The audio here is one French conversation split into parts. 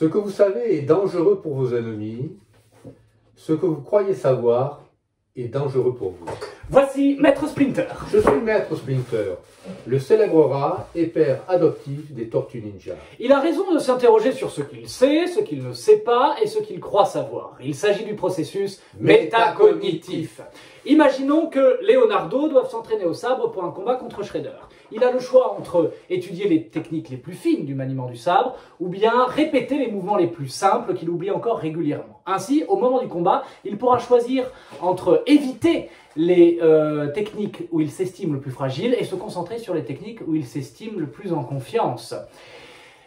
Ce que vous savez est dangereux pour vos ennemis. Ce que vous croyez savoir est dangereux pour vous. Voici Maître Splinter. Je suis Maître Splinter, le célèbre rat et père adoptif des Tortues Ninja. Il a raison de s'interroger sur ce qu'il sait, ce qu'il ne sait pas et ce qu'il croit savoir. Il s'agit du processus métacognitif. Imaginons que Leonardo doive s'entraîner au sabre pour un combat contre Shredder. Il a le choix entre étudier les techniques les plus fines du maniement du sabre ou bien répéter les mouvements les plus simples qu'il oublie encore régulièrement. Ainsi, au moment du combat, il pourra choisir entre éviter les euh, techniques où il s'estime le plus fragile et se concentrer sur les techniques où il s'estime le plus en confiance.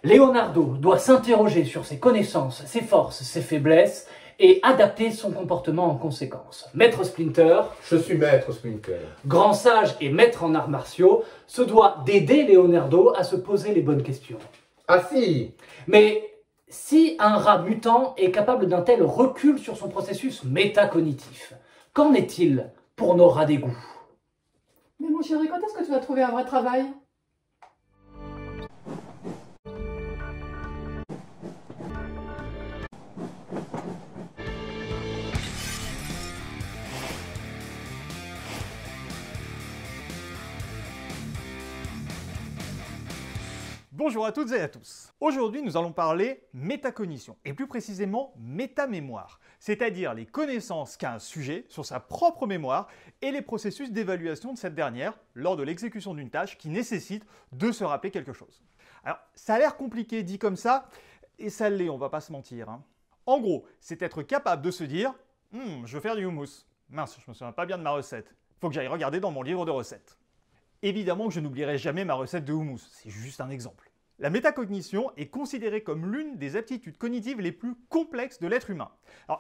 Leonardo doit s'interroger sur ses connaissances, ses forces, ses faiblesses et adapter son comportement en conséquence. Maître Splinter, je suis Maître Splinter, grand sage et maître en arts martiaux, se doit d'aider Leonardo à se poser les bonnes questions. Ah si Mais si un rat mutant est capable d'un tel recul sur son processus métacognitif, qu'en est-il pour nos rats d'égout Mais mon chéri, quand est-ce que tu vas trouver un vrai travail Bonjour à toutes et à tous. Aujourd'hui, nous allons parler métacognition, et plus précisément métamémoire, c'est-à-dire les connaissances qu'a un sujet sur sa propre mémoire et les processus d'évaluation de cette dernière lors de l'exécution d'une tâche qui nécessite de se rappeler quelque chose. Alors, ça a l'air compliqué dit comme ça, et ça l'est, on va pas se mentir. Hein. En gros, c'est être capable de se dire hmm, je veux faire du houmous. Mince, je me souviens pas bien de ma recette. Faut que j'aille regarder dans mon livre de recettes. Évidemment que je n'oublierai jamais ma recette de houmous, c'est juste un exemple. La métacognition est considérée comme l'une des aptitudes cognitives les plus complexes de l'être humain.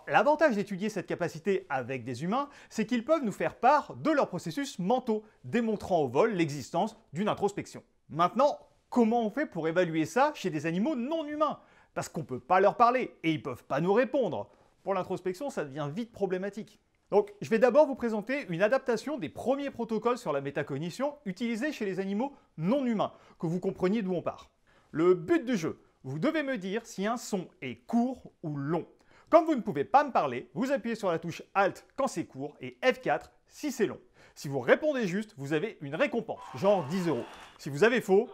l'avantage d'étudier cette capacité avec des humains, c'est qu'ils peuvent nous faire part de leurs processus mentaux, démontrant au vol l'existence d'une introspection. Maintenant, comment on fait pour évaluer ça chez des animaux non humains Parce qu'on ne peut pas leur parler et ils ne peuvent pas nous répondre. Pour l'introspection, ça devient vite problématique. Donc, je vais d'abord vous présenter une adaptation des premiers protocoles sur la métacognition utilisés chez les animaux non humains, que vous compreniez d'où on part. Le but du jeu, vous devez me dire si un son est court ou long. Comme vous ne pouvez pas me parler, vous appuyez sur la touche Alt quand c'est court et F4 si c'est long. Si vous répondez juste, vous avez une récompense, genre 10 euros. Si vous avez faux,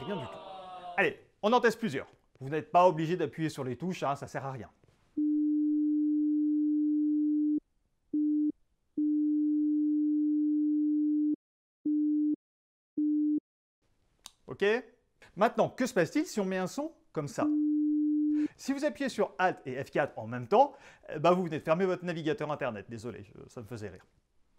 rien du tout. Allez, on en teste plusieurs. Vous n'êtes pas obligé d'appuyer sur les touches, hein, ça sert à rien. Ok Maintenant, que se passe-t-il si on met un son comme ça si vous appuyez sur Alt et F4 en même temps, eh ben, vous venez de fermer votre navigateur Internet. Désolé, ça me faisait rire.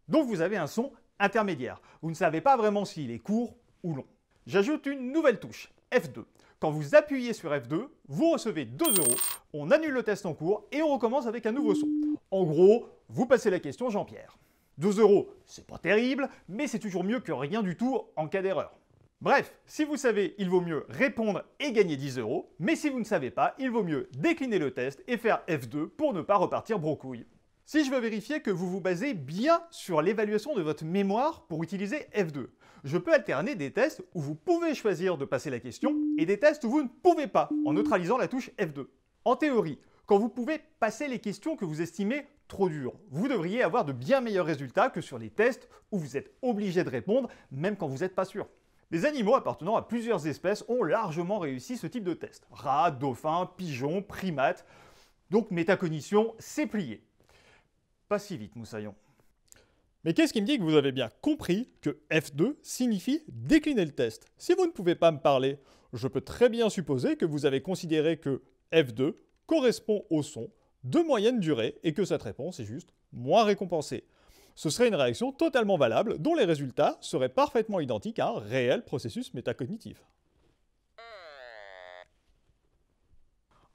Donc vous avez un son intermédiaire. Vous ne savez pas vraiment s'il est court ou long. J'ajoute une nouvelle touche, F2. Quand vous appuyez sur F2, vous recevez 2 euros, on annule le test en cours et on recommence avec un nouveau son. En gros, vous passez la question Jean-Pierre. 2 euros, c'est pas terrible, mais c'est toujours mieux que rien du tout en cas d'erreur. Bref, si vous savez, il vaut mieux répondre et gagner 10 euros, mais si vous ne savez pas, il vaut mieux décliner le test et faire F2 pour ne pas repartir brocouille. Si je veux vérifier que vous vous basez bien sur l'évaluation de votre mémoire pour utiliser F2, je peux alterner des tests où vous pouvez choisir de passer la question et des tests où vous ne pouvez pas, en neutralisant la touche F2. En théorie, quand vous pouvez passer les questions que vous estimez trop dures, vous devriez avoir de bien meilleurs résultats que sur les tests où vous êtes obligé de répondre même quand vous n'êtes pas sûr. Les animaux appartenant à plusieurs espèces ont largement réussi ce type de test. Rats, dauphins, pigeons, primates. Donc métacognition, c'est plié. Pas si vite, moussaillon. Mais qu'est-ce qui me dit que vous avez bien compris que F2 signifie décliner le test Si vous ne pouvez pas me parler, je peux très bien supposer que vous avez considéré que F2 correspond au son de moyenne durée et que cette réponse est juste moins récompensée. Ce serait une réaction totalement valable dont les résultats seraient parfaitement identiques à un réel processus métacognitif.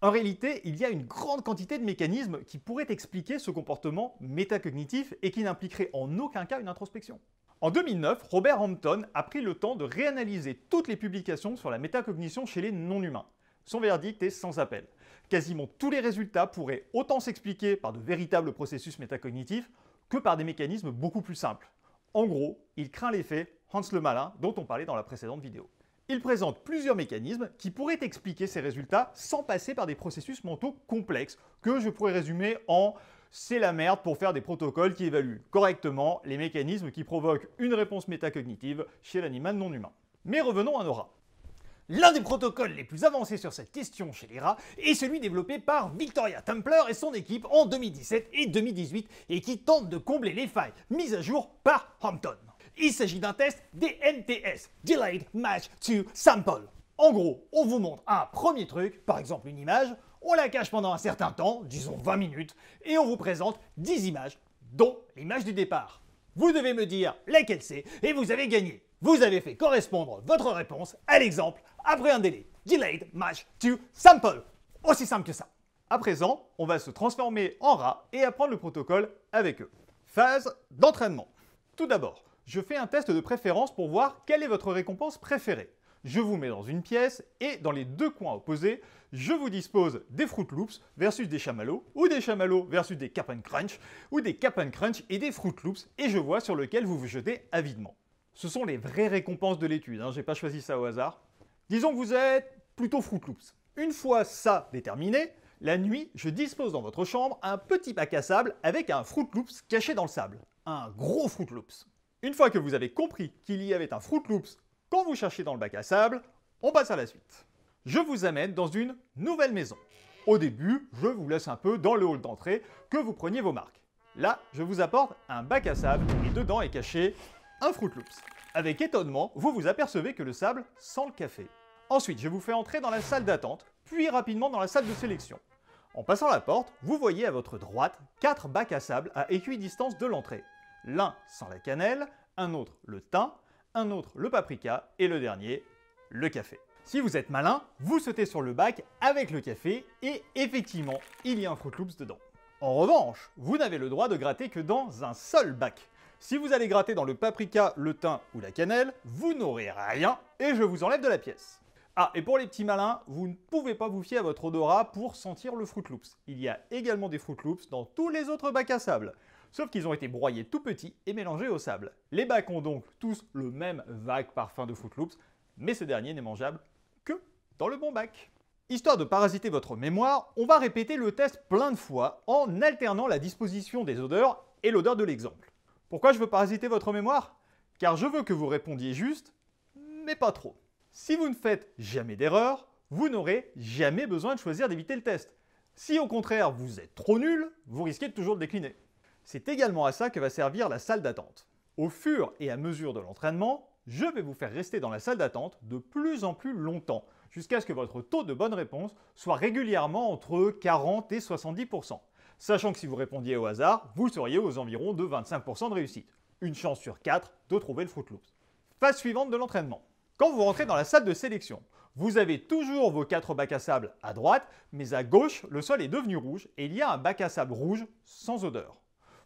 En réalité, il y a une grande quantité de mécanismes qui pourraient expliquer ce comportement métacognitif et qui n'impliquerait en aucun cas une introspection. En 2009, Robert Hampton a pris le temps de réanalyser toutes les publications sur la métacognition chez les non-humains. Son verdict est sans appel. Quasiment tous les résultats pourraient autant s'expliquer par de véritables processus métacognitifs que par des mécanismes beaucoup plus simples. En gros, il craint l'effet Hans le Malin dont on parlait dans la précédente vidéo. Il présente plusieurs mécanismes qui pourraient expliquer ces résultats sans passer par des processus mentaux complexes que je pourrais résumer en c'est la merde pour faire des protocoles qui évaluent correctement les mécanismes qui provoquent une réponse métacognitive chez l'animal non humain. Mais revenons à Nora. L'un des protocoles les plus avancés sur cette question chez les rats est celui développé par Victoria Templer et son équipe en 2017 et 2018 et qui tente de combler les failles mises à jour par Hampton. Il s'agit d'un test des MTS, Delayed Match to Sample. En gros, on vous montre un premier truc, par exemple une image, on la cache pendant un certain temps, disons 20 minutes, et on vous présente 10 images, dont l'image du départ. Vous devez me dire laquelle c'est, et vous avez gagné. Vous avez fait correspondre votre réponse à l'exemple après un délai. Delayed match to sample. Aussi simple que ça. À présent, on va se transformer en rat et apprendre le protocole avec eux. Phase d'entraînement. Tout d'abord, je fais un test de préférence pour voir quelle est votre récompense préférée. Je vous mets dans une pièce et dans les deux coins opposés, je vous dispose des Fruit Loops versus des chamallows ou des chamallows versus des Cap'n Crunch ou des Cap'n Crunch et des Fruit Loops et je vois sur lequel vous vous jetez avidement. Ce sont les vraies récompenses de l'étude, hein, j'ai pas choisi ça au hasard. Disons que vous êtes plutôt Fruit Loops. Une fois ça déterminé, la nuit, je dispose dans votre chambre un petit bac à sable avec un Fruit Loops caché dans le sable. Un gros Fruit Loops. Une fois que vous avez compris qu'il y avait un Fruit Loops quand vous cherchez dans le bac à sable, on passe à la suite. Je vous amène dans une nouvelle maison. Au début, je vous laisse un peu dans le hall d'entrée, que vous preniez vos marques. Là, je vous apporte un bac à sable et dedans est caché un Fruit Loops. Avec étonnement, vous vous apercevez que le sable sent le café. Ensuite, je vous fais entrer dans la salle d'attente, puis rapidement dans la salle de sélection. En passant la porte, vous voyez à votre droite quatre bacs à sable à équidistance de l'entrée. L'un sans la cannelle, un autre le thym, un autre le paprika et le dernier le café. Si vous êtes malin, vous sautez sur le bac avec le café et effectivement, il y a un Fruit Loops dedans. En revanche, vous n'avez le droit de gratter que dans un seul bac. Si vous allez gratter dans le paprika, le thym ou la cannelle, vous n'aurez rien et je vous enlève de la pièce. Ah, et pour les petits malins, vous ne pouvez pas vous fier à votre odorat pour sentir le Fruit Loops. Il y a également des Fruit Loops dans tous les autres bacs à sable, sauf qu'ils ont été broyés tout petits et mélangés au sable. Les bacs ont donc tous le même vague parfum de Fruit Loops, mais ce dernier n'est mangeable que dans le bon bac. Histoire de parasiter votre mémoire, on va répéter le test plein de fois en alternant la disposition des odeurs et l'odeur de l'exemple. Pourquoi je veux parasiter votre mémoire Car je veux que vous répondiez juste, mais pas trop. Si vous ne faites jamais d'erreur, vous n'aurez jamais besoin de choisir d'éviter le test. Si au contraire vous êtes trop nul, vous risquez de toujours de décliner. C'est également à ça que va servir la salle d'attente. Au fur et à mesure de l'entraînement, je vais vous faire rester dans la salle d'attente de plus en plus longtemps, jusqu'à ce que votre taux de bonne réponse soit régulièrement entre 40 et 70% sachant que si vous répondiez au hasard, vous seriez aux environs de 25% de réussite. Une chance sur 4 de trouver le Fruit Loops. Phase suivante de l'entraînement. Quand vous rentrez dans la salle de sélection, vous avez toujours vos 4 bacs à sable à droite, mais à gauche, le sol est devenu rouge et il y a un bac à sable rouge sans odeur.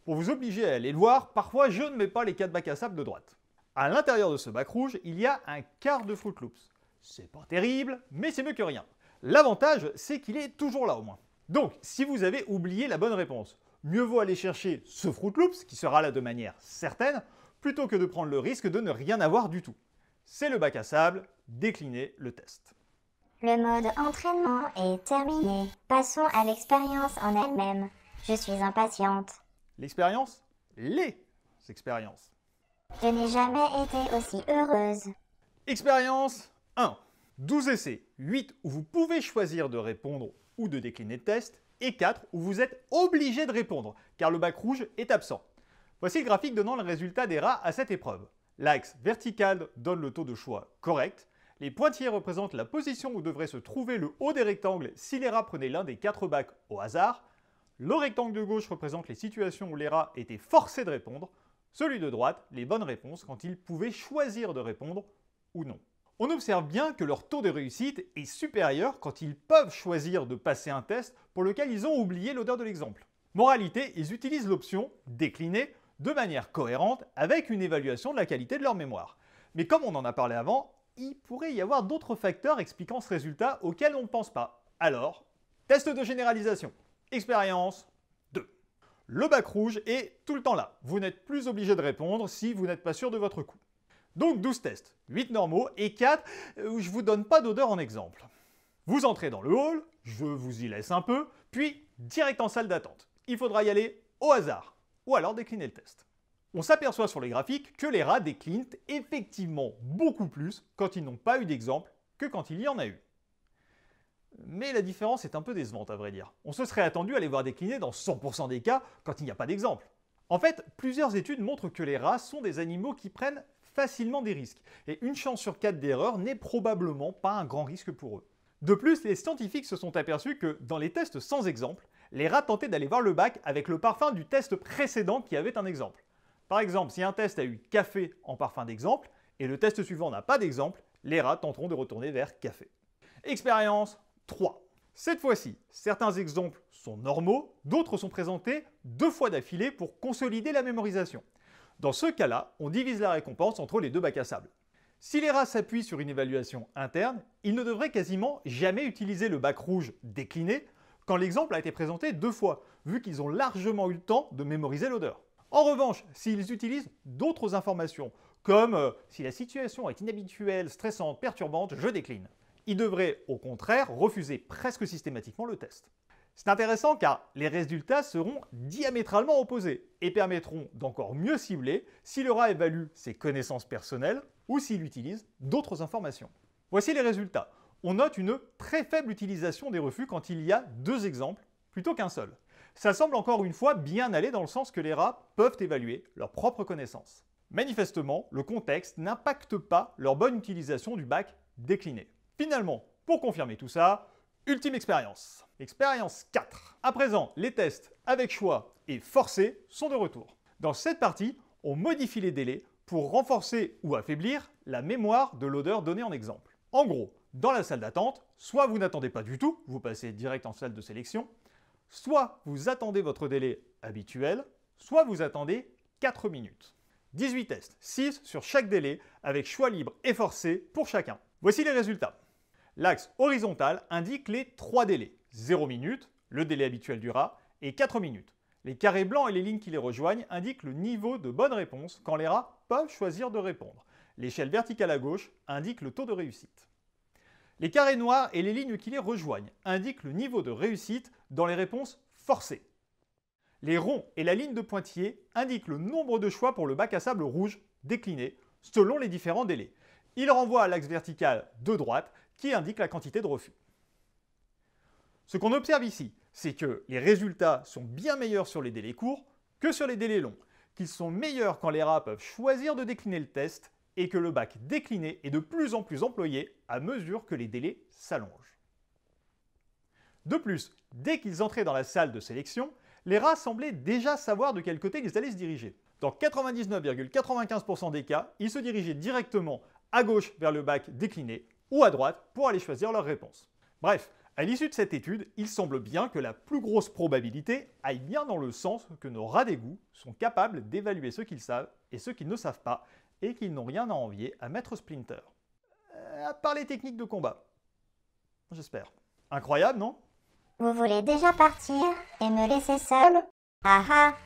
Pour vous obliger à aller le voir, parfois je ne mets pas les 4 bacs à sable de droite. À l'intérieur de ce bac rouge, il y a un quart de Fruit Loops. C'est pas terrible, mais c'est mieux que rien. L'avantage, c'est qu'il est toujours là au moins. Donc, si vous avez oublié la bonne réponse, mieux vaut aller chercher ce Fruit Loops, qui sera là de manière certaine, plutôt que de prendre le risque de ne rien avoir du tout. C'est le bac à sable, déclinez le test. Le mode entraînement est terminé. Passons à l'expérience en elle-même. Je suis impatiente. L'expérience Les expériences. Je n'ai jamais été aussi heureuse. Expérience 1. 12 essais, 8 où vous pouvez choisir de répondre ou de décliner de test, et 4 où vous êtes obligé de répondre, car le bac rouge est absent. Voici le graphique donnant le résultat des rats à cette épreuve. L'axe vertical donne le taux de choix correct, les pointillés représentent la position où devrait se trouver le haut des rectangles si les rats prenaient l'un des 4 bacs au hasard, le rectangle de gauche représente les situations où les rats étaient forcés de répondre, celui de droite les bonnes réponses quand ils pouvaient choisir de répondre ou non on observe bien que leur taux de réussite est supérieur quand ils peuvent choisir de passer un test pour lequel ils ont oublié l'odeur de l'exemple. Moralité, ils utilisent l'option décliner de manière cohérente avec une évaluation de la qualité de leur mémoire. Mais comme on en a parlé avant, il pourrait y avoir d'autres facteurs expliquant ce résultat auquel on ne pense pas. Alors, test de généralisation. Expérience 2. Le bac rouge est tout le temps là. Vous n'êtes plus obligé de répondre si vous n'êtes pas sûr de votre coup. Donc 12 tests, 8 normaux et 4 où euh, je vous donne pas d'odeur en exemple. Vous entrez dans le hall, je vous y laisse un peu, puis direct en salle d'attente. Il faudra y aller au hasard, ou alors décliner le test. On s'aperçoit sur les graphiques que les rats déclinent effectivement beaucoup plus quand ils n'ont pas eu d'exemple que quand il y en a eu. Mais la différence est un peu décevante à vrai dire. On se serait attendu à les voir décliner dans 100% des cas quand il n'y a pas d'exemple. En fait, plusieurs études montrent que les rats sont des animaux qui prennent facilement des risques, et une chance sur quatre d'erreur n'est probablement pas un grand risque pour eux. De plus, les scientifiques se sont aperçus que, dans les tests sans exemple, les rats tentaient d'aller voir le bac avec le parfum du test précédent qui avait un exemple. Par exemple, si un test a eu café en parfum d'exemple, et le test suivant n'a pas d'exemple, les rats tenteront de retourner vers café. Expérience 3. Cette fois-ci, certains exemples sont normaux, d'autres sont présentés deux fois d'affilée pour consolider la mémorisation. Dans ce cas-là, on divise la récompense entre les deux bacs à sable. Si les rats s'appuient sur une évaluation interne, ils ne devraient quasiment jamais utiliser le bac rouge décliné quand l'exemple a été présenté deux fois, vu qu'ils ont largement eu le temps de mémoriser l'odeur. En revanche, s'ils utilisent d'autres informations, comme euh, si la situation est inhabituelle, stressante, perturbante, je décline », ils devraient au contraire refuser presque systématiquement le test. C'est intéressant car les résultats seront diamétralement opposés et permettront d'encore mieux cibler si le rat évalue ses connaissances personnelles ou s'il utilise d'autres informations. Voici les résultats. On note une très faible utilisation des refus quand il y a deux exemples plutôt qu'un seul. Ça semble encore une fois bien aller dans le sens que les rats peuvent évaluer leurs propres connaissances. Manifestement, le contexte n'impacte pas leur bonne utilisation du bac décliné. Finalement, pour confirmer tout ça, Ultime expérience. Expérience 4. À présent, les tests avec choix et forcés sont de retour. Dans cette partie, on modifie les délais pour renforcer ou affaiblir la mémoire de l'odeur donnée en exemple. En gros, dans la salle d'attente, soit vous n'attendez pas du tout, vous passez direct en salle de sélection, soit vous attendez votre délai habituel, soit vous attendez 4 minutes. 18 tests, 6 sur chaque délai, avec choix libre et forcé pour chacun. Voici les résultats. L'axe horizontal indique les trois délais 0 minutes, le délai habituel du rat, et 4 minutes. Les carrés blancs et les lignes qui les rejoignent indiquent le niveau de bonne réponse quand les rats peuvent choisir de répondre. L'échelle verticale à gauche indique le taux de réussite. Les carrés noirs et les lignes qui les rejoignent indiquent le niveau de réussite dans les réponses forcées. Les ronds et la ligne de pointillé indiquent le nombre de choix pour le bac à sable rouge décliné selon les différents délais. Il renvoie à l'axe vertical de droite qui indique la quantité de refus. Ce qu'on observe ici, c'est que les résultats sont bien meilleurs sur les délais courts que sur les délais longs, qu'ils sont meilleurs quand les rats peuvent choisir de décliner le test et que le bac décliné est de plus en plus employé à mesure que les délais s'allongent. De plus, dès qu'ils entraient dans la salle de sélection, les rats semblaient déjà savoir de quel côté ils allaient se diriger. Dans 99,95% des cas, ils se dirigeaient directement à gauche vers le bac décliné ou à droite pour aller choisir leur réponse. Bref, à l'issue de cette étude, il semble bien que la plus grosse probabilité aille bien dans le sens que nos rats d'égout sont capables d'évaluer ce qu'ils savent et ce qu'ils ne savent pas, et qu'ils n'ont rien à envier à Maître Splinter. Euh, à part les techniques de combat. J'espère. Incroyable, non Vous voulez déjà partir et me laisser seul Ah ah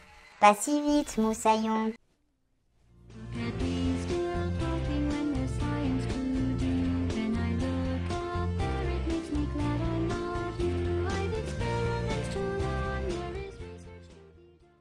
Pas si vite, moussaillon